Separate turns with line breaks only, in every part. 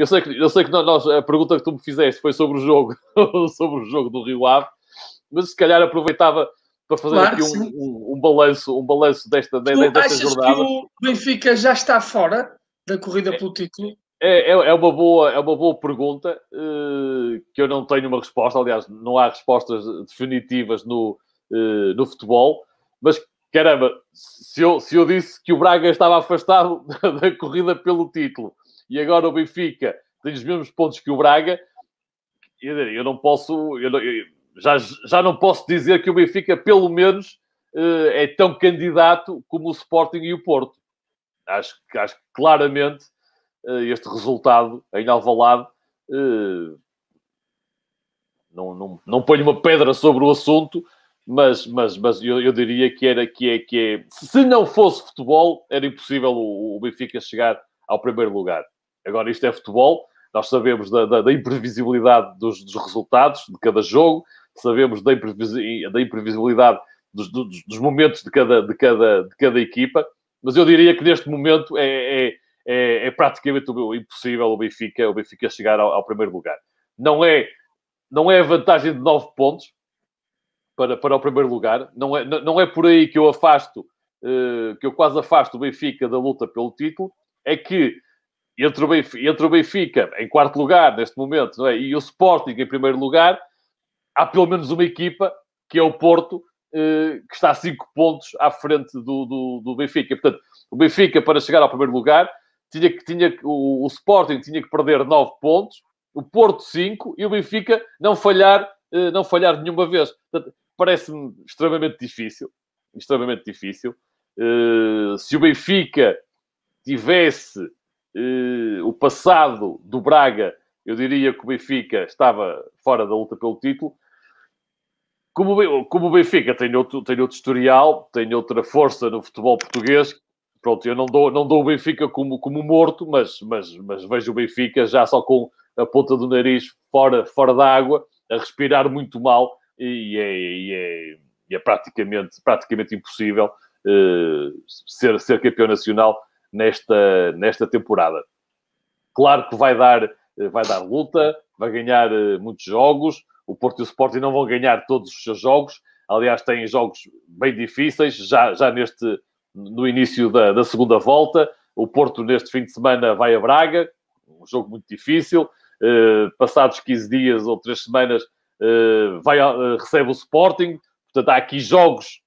Eu sei que, eu sei que nós, a pergunta que tu me fizeste foi sobre o jogo, sobre o jogo do Rio Ave, mas se calhar aproveitava para fazer claro, aqui um, um, um, balanço, um balanço desta, tu desta achas jornada. Que o Benfica já está fora da corrida é, pelo título? É, é, é, uma boa, é uma boa pergunta uh, que eu não tenho uma resposta. Aliás, não há respostas definitivas no, uh, no futebol, mas caramba, se eu, se eu disse que o Braga estava afastado da corrida pelo título e agora o Benfica tem os mesmos pontos que o Braga, eu, eu não posso, eu, eu, já, já não posso dizer que o Benfica, pelo menos, eh, é tão candidato como o Sporting e o Porto. Acho, acho que claramente eh, este resultado em Alvalade eh, não, não, não ponho uma pedra sobre o assunto, mas, mas, mas eu, eu diria que era que é que é, se não fosse futebol, era impossível o, o Benfica chegar ao primeiro lugar. Agora, isto é futebol, nós sabemos da, da, da imprevisibilidade dos, dos, resultados de cada jogo, sabemos da, imprevisi da imprevisibilidade dos, dos, dos, momentos de cada, de, cada, de cada equipa, mas eu diria que neste momento é, é, é, é praticamente impossível o Benfica, o Benfica chegar ao, ao, primeiro lugar. Não é, não é a vantagem de 9 pontos para, para o primeiro lugar, não é, não é por aí que eu afasto, eh, que eu quase afasto o Benfica da luta pelo título, é que entre o, Benfica, entre o Benfica em quarto lugar neste momento não é? e o Sporting em primeiro lugar, há pelo menos uma equipa que é o Porto, eh, que está a 5 pontos à frente do, do, do, Benfica. Portanto, o Benfica, para chegar ao primeiro lugar, tinha que, tinha, o, o Sporting tinha que perder 9 pontos, o Porto 5 e o Benfica não falhar, eh, não falhar nenhuma vez. Portanto, parece-me extremamente difícil. Extremamente difícil. Eh, se o Benfica tivesse eh, o passado do Braga, eu diria que o Benfica estava fora da luta pelo título. Como, como o Benfica tem outro, tem outro historial, tem outra força no futebol português, pronto, eu não dou, não dou o Benfica como, como morto, mas, mas, mas vejo o Benfica já só com a ponta do nariz fora, fora da água, a respirar muito mal e é, e é, e é praticamente, praticamente impossível uh, ser, ser campeão nacional nesta, nesta temporada. Claro que vai dar, vai dar luta, vai ganhar eh, muitos jogos. O Porto e o Sporting não vão ganhar todos os seus jogos. Aliás, têm jogos bem difíceis, já, já neste, no início da, da segunda volta. O Porto, neste fim de semana, vai a Braga, um jogo muito difícil. Uh, passados 15 dias ou 3 semanas, uh, vai, uh, recebe o Sporting. Portanto, há aqui jogos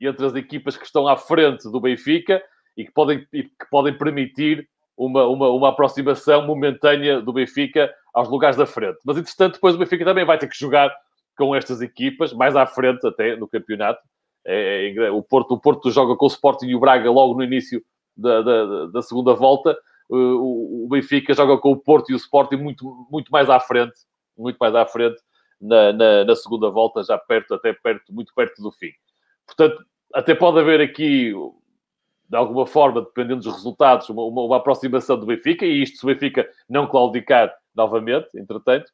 entre as equipas que estão à frente do Benfica e que podem, e que podem permitir uma, uma, uma aproximação momentânea do Benfica aos lugares da frente. Mas, entretanto, depois o Benfica também vai ter que jogar com estas equipas, mais à frente até, no campeonato. É, é, o, Porto, o Porto joga com o Sporting e o Braga logo no início da, da, da segunda volta. Eh, o, o, Benfica joga com o Porto e o Sporting muito, muito mais à frente, muito mais à frente na, na, na segunda volta, já perto, até perto, muito perto do fim. Portanto, até pode haver aqui de alguma forma, dependendo dos resultados, uma, uma, uma, aproximação do Benfica, e isto se o Benfica não claudicar novamente, entretanto.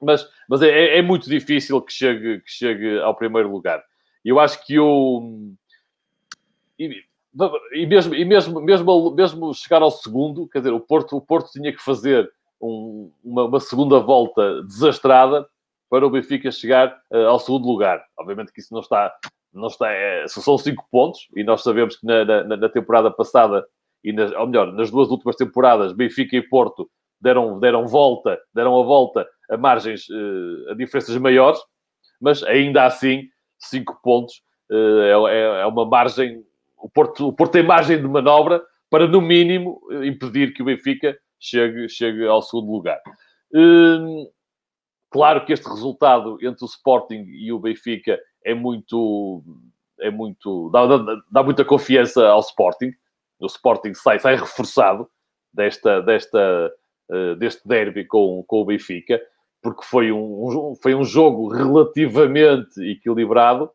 Mas, mas é, é, é muito difícil que chegue, que chegue ao primeiro lugar. Eu acho que o... E, e mesmo, e mesmo, mesmo, mesmo chegar ao segundo, quer dizer, o Porto, o Porto tinha que fazer um, uma, uma, segunda volta desastrada para o Benfica chegar uh, ao segundo lugar. Obviamente que isso não está nós está, é, são cinco pontos, e nós sabemos que na, na, na temporada passada, e nas, ou melhor, nas duas últimas temporadas, Benfica e Porto deram, deram volta, deram a volta a margens, uh, a diferenças maiores, mas ainda assim, cinco pontos uh, é, é, uma margem. O Porto, o Porto tem margem de manobra para, no mínimo, eh, impedir que o Benfica chegue, chegue ao segundo lugar. Uh, claro que este resultado entre o Sporting e o Benfica é muito. É muito dá, dá, dá muita confiança ao Sporting. O Sporting sai, sai reforçado desta, desta, uh, deste derby com, com o Benfica, porque foi um, um foi um jogo relativamente equilibrado,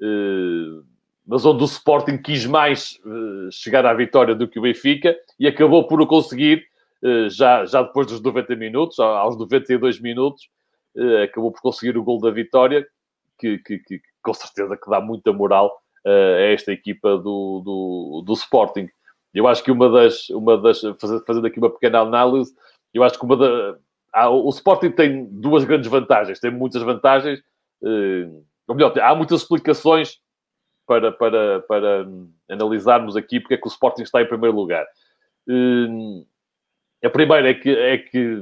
uh, mas onde o Sporting quis mais uh, chegar à vitória do que o Benfica e acabou por o conseguir já, já depois dos 90 minutos, aos 92 minutos, acabou por conseguir o gol da vitória, que, que, que com certeza que dá muita moral uh, a esta equipa do, do, do, Sporting. Eu acho que uma das, uma das fazendo aqui uma pequena análise, eu acho que uma da, há, o Sporting tem duas grandes vantagens, tem muitas vantagens, uh, ou melhor, há muitas explicações para, para, para analisarmos aqui porque é que o Sporting está em primeiro lugar. Uh, a primeira é que, é que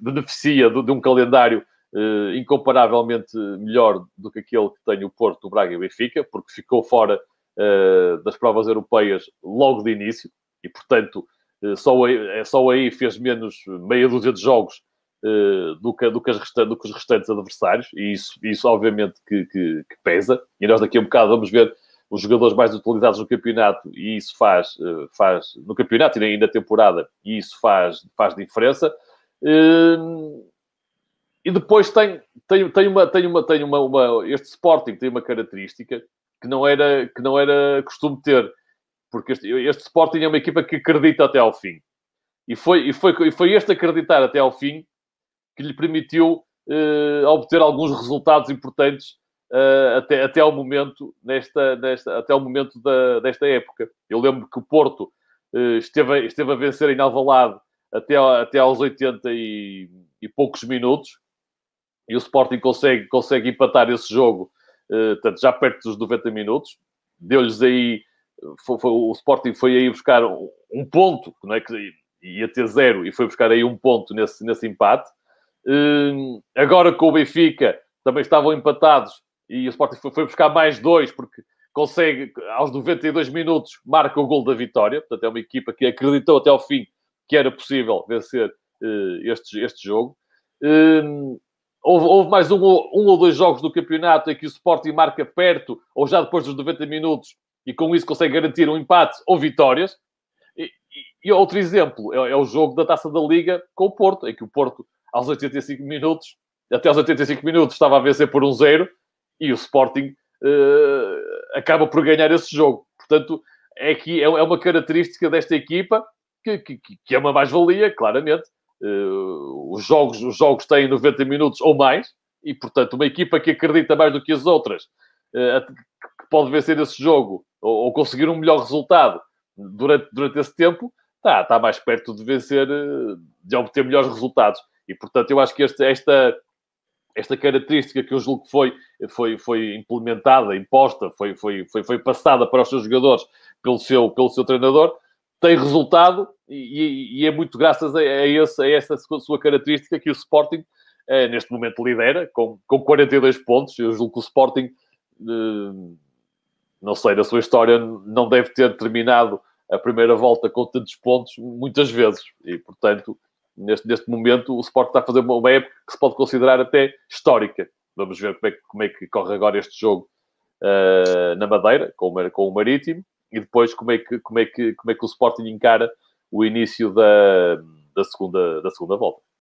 beneficia de, de um calendário uh, incomparavelmente melhor do que aquele que tem o Porto, o Braga e o Benfica, porque ficou fora uh, das provas europeias logo de início e, portanto, uh, só, aí, só aí fez menos meia dúzia de jogos do que, do, que restantes, do, que, os restantes adversários, e isso, isso obviamente que, que, que, pesa. E nós daqui a um bocado vamos ver os jogadores mais utilizados no campeonato, e isso faz, faz no campeonato e na temporada, e isso faz, faz diferença. E depois tem, tem, tem, uma, tem, uma, tem uma, uma. Este Sporting tem uma característica que não era, que não era costume ter, porque este, este Sporting é uma equipa que acredita até ao fim. E foi, e foi, e foi este acreditar até ao fim que lhe permitiu eh, obter alguns resultados importantes eh, até, até ao momento, nesta, nesta, até ao momento da, desta época. Eu lembro que o Porto eh, esteve, esteve a vencer em Alvalade até, até aos 80 e, e poucos minutos e o Sporting consegue, consegue empatar esse jogo eh, portanto, já perto dos 90 minutos. Deu-lhes aí, foi, foi, o Sporting foi aí buscar um, ponto, não é? que ia ter zero, e foi buscar aí um ponto nesse, nesse empate. Hum, agora com o Benfica, também estavam empatados, e o Sporting foi, foi, buscar mais dois, porque consegue, aos 92 minutos, marca o gol da vitória. Portanto, é uma equipa que acreditou até ao fim que era possível vencer uh, este, este jogo. Hum, Houve, houve mais um, um, ou dois jogos do campeonato em que o Sporting marca perto ou já depois dos 90 minutos e com isso consegue garantir um empate ou vitórias. E, e outro exemplo é, é, o jogo da Taça da Liga com o Porto, em que o Porto, aos 85 minutos, até aos 85 minutos, estava a vencer por um zero e o Sporting uh, acaba por ganhar esse jogo. Portanto, é, que é, é uma característica desta equipa que, que, que é uma mais-valia, claramente, eh, os, jogos, os jogos têm 90 minutos ou mais, e portanto, uma equipa que acredita mais do que as outras, eh, que pode vencer esse jogo ou, conseguir um melhor resultado durante, durante esse tempo, está, está mais perto de vencer, eh, de obter melhores resultados. E portanto, eu acho que esta, esta, esta característica que eu julgo que foi, foi, foi implementada, imposta, foi, foi, foi, foi passada para os seus jogadores pelo seu, pelo seu treinador, tem resultado e, e, é muito graças a, a, esse, a essa sua característica que o Sporting eh, neste momento lidera com, com 42 pontos. Eu julgo que o Sporting, eh, não sei, na sua história não deve ter terminado a primeira volta com tantos pontos muitas vezes e, portanto, neste, neste momento o Sporting está a fazer uma época que se pode considerar até histórica. Vamos ver como é, como é que corre agora este jogo eh, na Madeira com o, com o Marítimo e depois como é que, como é que, como é que o Sporting encara o início da, da, segunda, da segunda volta.